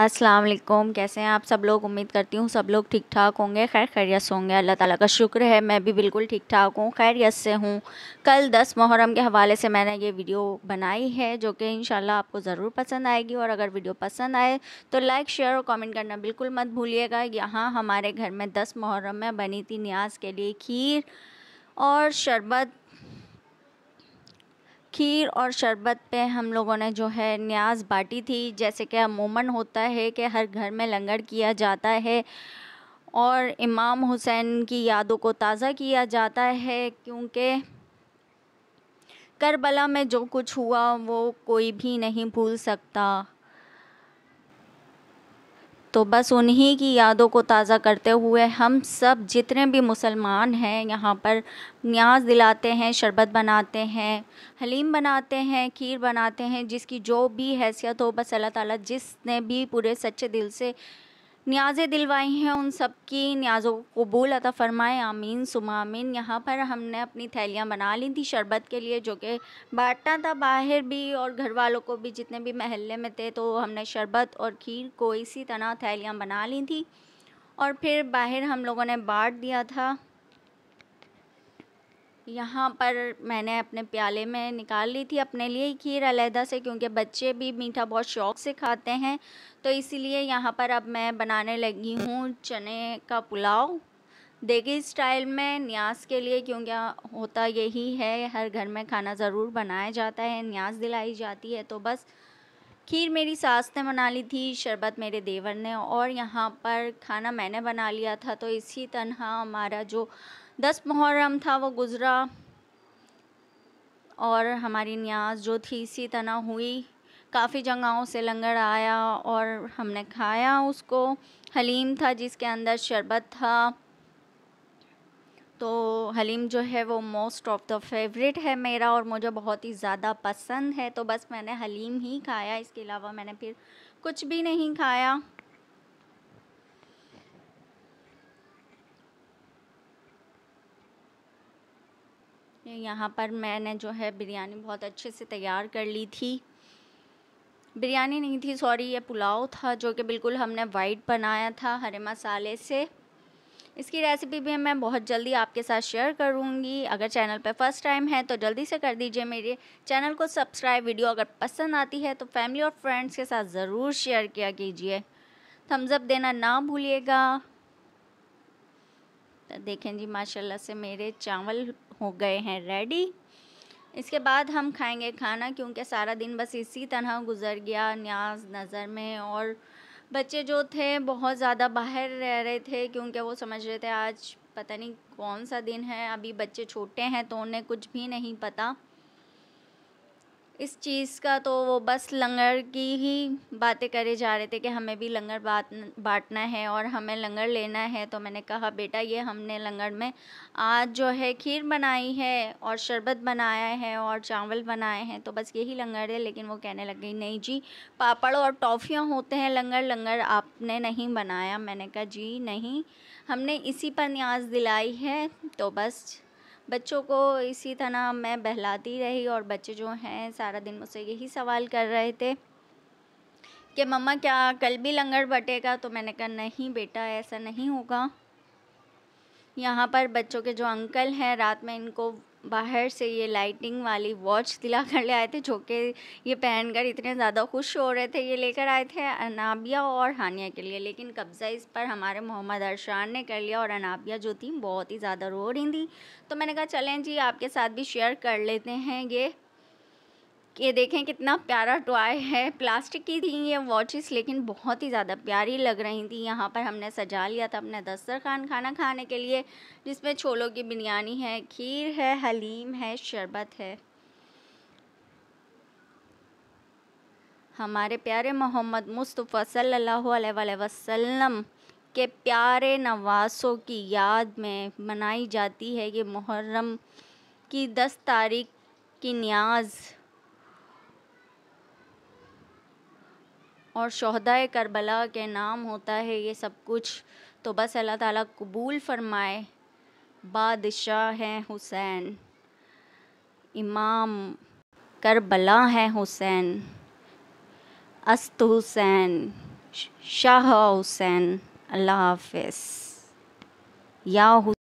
अस्सलाम वालेकुम कैसे हैं आप सब लोग उम्मीद करती हूँ सब लोग ठीक ठाक होंगे खैर खैरियत से होंगे अल्लाह ताला का शुक्र है मैं भी बिल्कुल ठीक ठाक हूँ खैरियत से हूँ कल 10 मुहर्रम के हवाले से मैंने ये वीडियो बनाई है जो कि इन आपको ज़रूर पसंद आएगी और अगर वीडियो पसंद आए तो लाइक शेयर और कमेंट करना बिल्कुल मत भूलिएगा यहाँ हमारे घर में दस मुहर्रम में बनी थी न्याज के लिए खीर और शरबत खीर और शरबत पे हम लोगों ने जो है न्याज बाटी थी जैसे कि अमूमन होता है कि हर घर में लंगर किया जाता है और इमाम हुसैन की यादों को ताज़ा किया जाता है क्योंकि करबला में जो कुछ हुआ वो कोई भी नहीं भूल सकता तो बस उन्हीं की यादों को ताज़ा करते हुए हम सब जितने भी मुसलमान हैं यहाँ पर न्याज दिलाते हैं शरबत बनाते हैं हलीम बनाते हैं खीर बनाते हैं जिसकी जो भी हैसियत हो बस अल्लाह ताला जिसने भी पूरे सच्चे दिल से न्याज़ें दिलवाई हैं उन सब की न्याज़ों को कबूल अता फ़रमाए आमीन सुमामीन यहाँ पर हमने अपनी थैलियाँ बना ली थी शरबत के लिए जो कि बांटना था बाहर भी और घर वालों को भी जितने भी महल्ले में थे तो हमने शरबत और खीर को इसी तरह थैलियाँ बना ली थी और फिर बाहर हम लोगों ने बाँट दिया था यहाँ पर मैंने अपने प्याले में निकाल ली थी अपने लिए ही खीर अलहदा से क्योंकि बच्चे भी मीठा बहुत शौक़ से खाते हैं तो इसीलिए यहाँ पर अब मैं बनाने लगी हूँ चने का पुलाव देगी स्टाइल में न्यास के लिए क्योंकि होता यही है हर घर में खाना ज़रूर बनाया जाता है न्यास दिलाई जाती है तो बस खीर मेरी सास ने बना ली थी शरबत मेरे देवर ने और यहाँ पर खाना मैंने बना लिया था तो इसी तरह हमारा जो दस मुहर्रम था वो गुज़रा और हमारी न्याज जो थी इसी तरह हुई काफ़ी जगहों से लंगर आया और हमने खाया उसको हलीम था जिसके अंदर शरबत था तो हलीम जो है वो मोस्ट ऑफ़ द फेवरेट है मेरा और मुझे बहुत ही ज़्यादा पसंद है तो बस मैंने हलीम ही खाया इसके अलावा मैंने फिर कुछ भी नहीं खाया यहाँ पर मैंने जो है बिरयानी बहुत अच्छे से तैयार कर ली थी बिरयानी नहीं थी सॉरी ये पुलाव था जो कि बिल्कुल हमने वाइट बनाया था हरे मसाले से इसकी रेसिपी भी मैं बहुत जल्दी आपके साथ शेयर करूंगी अगर चैनल पर फर्स्ट टाइम है तो जल्दी से कर दीजिए मेरे चैनल को सब्सक्राइब वीडियो अगर पसंद आती है तो फैमिली और फ्रेंड्स के साथ ज़रूर शेयर किया कीजिए थम्सअप देना ना भूलिएगा तो देखें जी माशाल्लाह से मेरे चावल हो गए हैं रेडी इसके बाद हम खाएंगे खाना क्योंकि सारा दिन बस इसी तरह गुजर गया न्याज नज़र में और बच्चे जो थे बहुत ज़्यादा बाहर रह रहे थे क्योंकि वो समझ रहे थे आज पता नहीं कौन सा दिन है अभी बच्चे छोटे हैं तो उन्हें कुछ भी नहीं पता इस चीज़ का तो वो बस लंगर की ही बातें करे जा रहे थे कि हमें भी लंगर बात बांटना है और हमें लंगर लेना है तो मैंने कहा बेटा ये हमने लंगर में आज जो है खीर बनाई है और शरबत बनाया है और चावल बनाए हैं तो बस यही लंगर है लेकिन वो कहने लग गई नहीं जी पापड़ और टॉफ़ियाँ होते हैं लंगर लंगर आपने नहीं बनाया मैंने कहा जी नहीं हमने इसी पर न्याज दिलाई है तो बस बच्चों को इसी तरह मैं बहलाती रही और बच्चे जो हैं सारा दिन मुझसे यही सवाल कर रहे थे कि मम्मा क्या कल भी लंगर बटेगा तो मैंने कहा नहीं बेटा ऐसा नहीं होगा यहाँ पर बच्चों के जो अंकल हैं रात में इनको बाहर से ये लाइटिंग वाली वॉच दिला कर ले आए थे जो कि ये पहनकर इतने ज़्यादा खुश हो रहे थे ये लेकर आए थे अनाबिया और हानिया के लिए लेकिन कब्ज़ा इस पर हमारे मोहम्मद अरशान ने कर लिया और अनाबिया जो थी बहुत ही ज़्यादा रो रही थी तो मैंने कहा चलें जी आपके साथ भी शेयर कर लेते हैं ये ये देखें कितना प्यारा टॉय है प्लास्टिक की थी ये वॉचेस लेकिन बहुत ही ज़्यादा प्यारी लग रही थी यहाँ पर हमने सजा लिया था अपना दस्तरखान खाना खाने के लिए जिसमें छोलों की बिरयानी है खीर है हलीम है शरबत है हमारे प्यारे मोहम्मद मुस्तफ़ा सल्लल्लाहु अलैहि वसल्लम के प्यारे नवासों की याद में मनाई जाती है ये मुहर्रम की दस तारीख की न्याज़ और शहदाय करबला के नाम होता है ये सब कुछ तो बस अल्लाह ताला कबूल फरमाए बादशाह हैं हुसैन इमाम करबला हैं हुसैन अस्त हुसैन शाह हुसैन अल्लाह हाफिज़ या